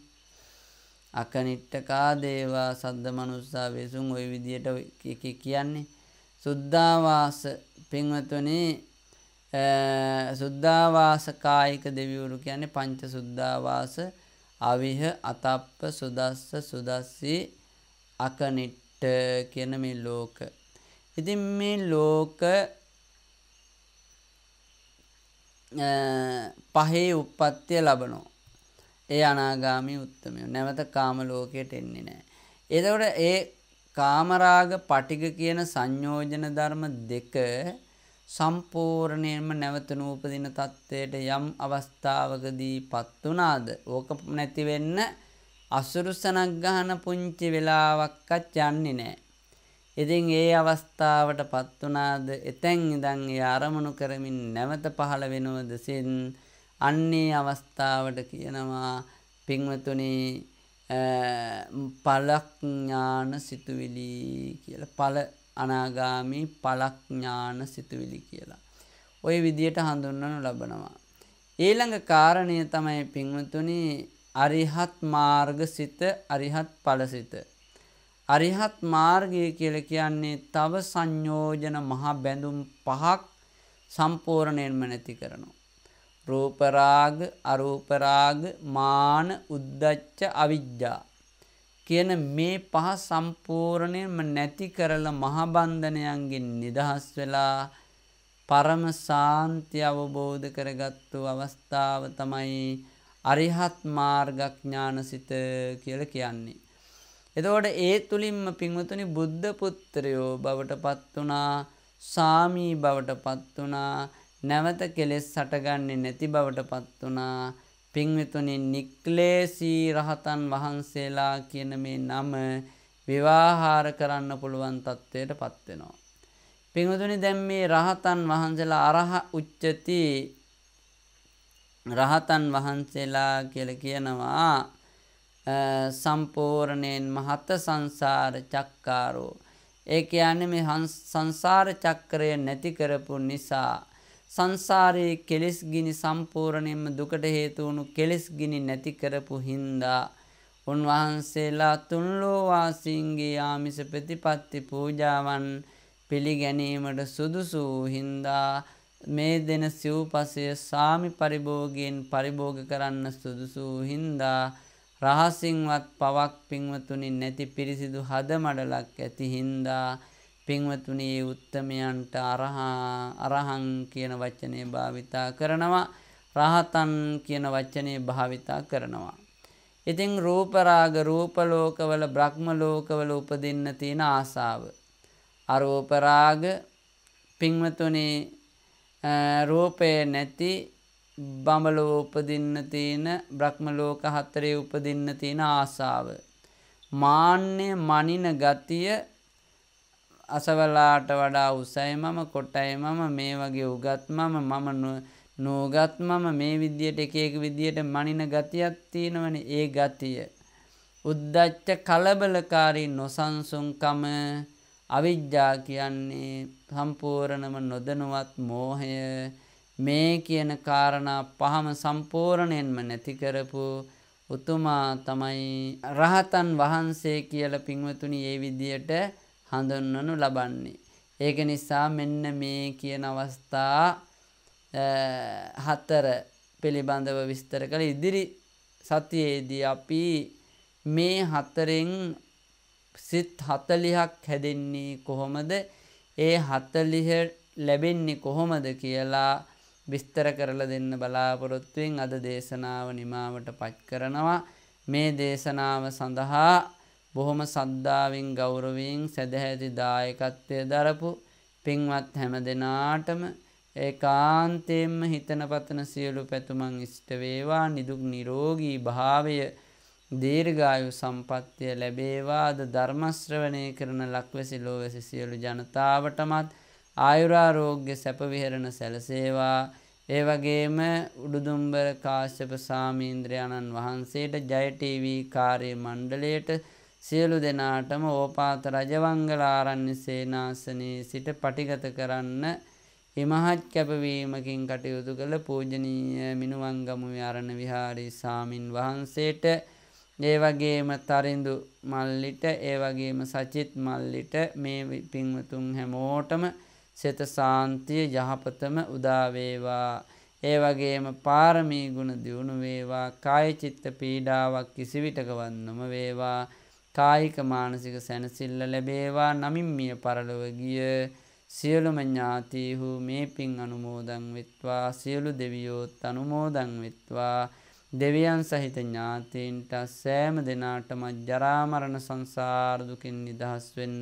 අකනිට්ටකා දේවා සද්ධ මනුස්සා වෙසුන් ඔය විදියට කියන්නේ. සුද්ධාවාස පින්වතුනේ සුද්ධාවාස කායික දෙවිවරු කියන්නේ පංච සුද්ධාවාස අවිහ අතප්ප සුදස්ස සුදස්සී අකනිට්ට කියන මේ ලෝක. ඉතින් මේ ලෝක පහේ උප්පත්තිය ලබනෝ. ඒ අනාගාමී උත්තමය. නැවත කාම ලෝකයට එන්නේ නෑ. එතකොට ඒ කාමරාග පටික කියන සංයෝජන ධර්ම දෙක සම්පූර්ණයෙන්ම නැවත නූපදින තත්ත්වයට යම් අවස්ථාවකදී පත් වුණාද ඕක නැති වෙන්න අසුරුසනක් ගහන පුංචි වෙලාවක්වත් යන්නේ නැහැ. ඉතින් ඒ අවස්ථාවට පත් වුණාද එතෙන් ඉඳන් ඒ අරමුණු කරමින් නැවත පහළ වෙනවද සින් අන්නේ අවස්ථාවට කියනවා පින්වතුනි පලඥාන සිතුවිලි කියලා පළ අනාගාමි පලක්ඥාන සිතුවිලි කියලා. ඔය විදියට හඳුන්වනු ලබනවා. ඊළඟ කාරණය තමයි පින්වතුනි අරිහත් මාර්ග සිත අරිහත් පලසිත. අරිහත් මාර්ගය කියල කියන්නේ තව සංයෝජන මහා බැඳුම් පහක් සම්පූර්ණයෙන්ම නැති කරනවා. රූපරාග අරූපරාග මාන උද්දච්ච අවිද්‍යා කියන මේ පහ සම්පූර්ණයෙන්ම නැති කරලා මහා බන්ධනයන්ගෙන් නිදහස් වෙලා පරම සාන්තිය අවබෝධ කරගත්තු අවස්ථාව තමයි අරිහත් මාර්ගඥානසිත කියලා කියන්නේ. එතකොට ඒ තුලින්ම පින්වතුනි බුද්ධ පුත්‍රයෝ බවට පත් වුණා, සාමී බවට පත් වුණා, නැවත කෙලෙස් හටගන්නේ නැති බවට පත් වුණා. පින්විතුනි නික්ලේශී රහතන් වහන්සේලා කියන මේ නම විවාහාර කරන්න පුළුවන් තත්ත්වයට පත් වෙනවා. පින්විතුනි දැන් මේ රහතන් වහන්සේලා අරහ උච්චති රහතන් වහන්සේලා කියලා කියනවා සම්පූර්ණයෙන් මහත සංසාර චක්කාරෝ. ඒ කියන්නේ මේ සංසාර චක්‍රය නැති කරපු නිසා සංසාරයේ කෙලෙස් ගිනි සම්පූර්ණයෙන්ම දුකට හේතු වුණු කෙලෙස් ගිනි නැති කරපු හින්දා උන්වහන්සේලා තුන් ලෝවාසීන්ගේ ආමිස ප්‍රතිපත්ති පූජාවන් පිළිගැනීමට සුදුසු හින්දා මේ දෙන සිව්පසය සාමි පරිභෝගයෙන් පරිභෝග කරන්න සුදුසු හින්දා රහසින්වත් පවක් පින්වතුනි නැති පිරිසිදු හදමඩලක් ඇති හින්දා පින්වතුනී උත්තමයන්ට අරහා අරහං කියන වචනේ භාවිතා කරනවා රහතන් කියන වචනේ භාවිතා කරනවා. ඉතින් රූප රාග රූප ලෝකවල බ්‍රහ්ම ලෝකවල උපදින්න තියෙන ආසාව. අරූප රාග පින්වතුනි රූපේ නැති බඹලෝ උපදින්න තියෙන බ්‍රහ්ම ලෝක හතරේ උපදින්න තියෙන ආසාව. මාන්නේ මනින ගතිය අසවලාට වඩා උසයි මම කොටයි මම මේ වගේ උගත් මම මම නෝගත් මම මේ විදියට එක එක විදියට මනින ගතියක් තියෙනවනේ ඒ ගතිය. උද්දච්ච කලබලකාරී නොසන්සුන්කම අවිද්‍යා කියන්නේ සම්පූර්ණම නොදනුවත් මෝහය මේ කියන කාරණා පහම සම්පූර්ණයෙන්ම නැති කරපු උතුමා තමයි රහතන් වහන්සේ කියලා පින්වතුනි ඒ විදියට හඳුන්වනු ලබන්නේ. ඒක නිසා මෙන්න මේ කියන අවස්ථා හතර පිළිබඳව විස්තර කළ ඉදිරි සතියේදී අපි මේ හතරෙන් සිත් හතලිහක් හැදෙන්නේ කොහොමද ඒ හතලිහ ලැබෙන්නේ කොහොමද කියලා විස්තර කරලා දෙන්න බලාපොරොත්තුවෙන් අද දේශනාව නිමාවට පච් කරනවා මේ දේශනාව සඳහා බොහොම සද්ධාවෙන් ගෞරවයෙන් සැදැහැති දායකත්වය දරපු පින්වත් හැම දෙනාටම ඒකාන්තයෙන්ම හිතන පතන සියලු පැතුමන් ඉෂ්ට වේවා නිදුක් නිරෝගී භාවය දීර්ඝායු සම්පත්තිය ලැබේවාද ධර්ම ශ්‍රවණය කරන ලක්වැසි ලෝවැසි සියලු ජනතාවටමත් ආයුරාරෝග්‍ය සැප විහරණ සැලසේවා ඒ වගේම උඩුදුම්බර කාශ්‍යප සාමීන්ද්‍රයන්න් වහන්සේට ජය ටීවී කාර්ය මණ්ඩලයට සියලු දෙනාටම ඕපාත රජවංගලාරණ්‍ය සේනාසනයේ සිට පටිගත කරන්න එමහත් කැපවීමකින් කටයුතු කළ පූජනීය මිනුවංගමුවේ අරණ විහාරී සාමින් වහන්සේට ඒ වගේම තරිඳු මල්ලිට ඒ වගේම සචිත් මල්ලිට මේ පින්වතුන් හැමෝටම සිත සාන්තිය යහපතම උදා වේවා. ඒ වගේම පාරමී ගුණ දියුණු වේවා. කාය චිත්ත පීඩාවක් කිසිවිටකවන්නම වේවා. කායික මානසික සැනසිල්ල ලැබේවා නමින් මිය පරලොව ගිය සියලුම ඥාතීහු මේ පින් අනුමෝදං වෙත්වා සියලු දෙවියෝත් අනුමෝදං වෙත්වා දෙවියන් සහිත ඥාතීන්ට සෑම දෙනාටම ජරාමරණ සංසාර්දුකින් නිදහස් වෙන්න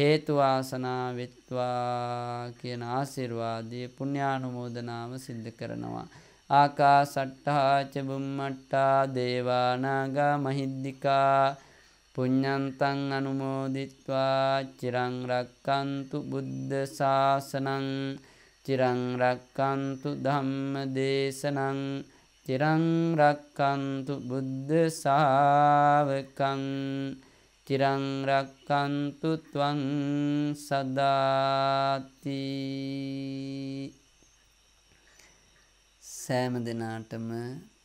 හේතුවාසනා වෙත්වා කියන ආසිර්වාදී පුුණ්‍යානුමෝදනාව සිද්ධ කරනවා. ආකා සට්ටාචබුම්මට්ටා දේවානාගා මහිද්දිකා පුඤ්ඤන්තං අනුමෝදිත්වා චිරං රක්칸තු බුද්ධ ශාසනං චිරං රක්칸තු ධම්ම දේශනං චිරං රක්칸තු බුද්ධ ශාවකං චිරං රක්칸තු ත්වං සදාති සෑම දිනාටම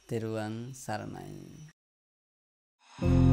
තෙරුවන් සරණයි Thank you.